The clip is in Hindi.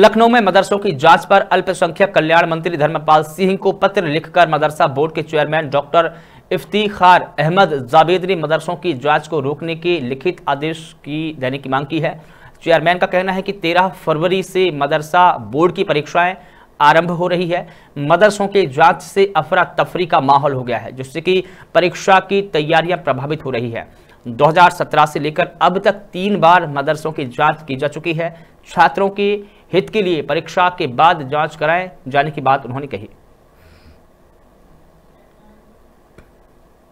लखनऊ में मदरसों की जांच पर अल्पसंख्यक कल्याण मंत्री धर्मपाल सिंह को पत्र लिखकर मदरसा बोर्ड के चेयरमैन डॉक्टर इफ्तीखार अहमद जावेद ने मदरसों की जांच को रोकने के लिखित आदेश की देने की मांग की है चेयरमैन का कहना है कि 13 फरवरी से मदरसा बोर्ड की परीक्षाएं आरंभ हो रही है मदरसों के जांच से अफरा तफरी का माहौल हो गया है जिससे कि परीक्षा की तैयारियां प्रभावित हो रही है 2017 से लेकर अब तक तीन बार मदरसों की जांच की जा चुकी है छात्रों की हित के लिए परीक्षा के बाद जांच कराएं जाने की बात उन्होंने कही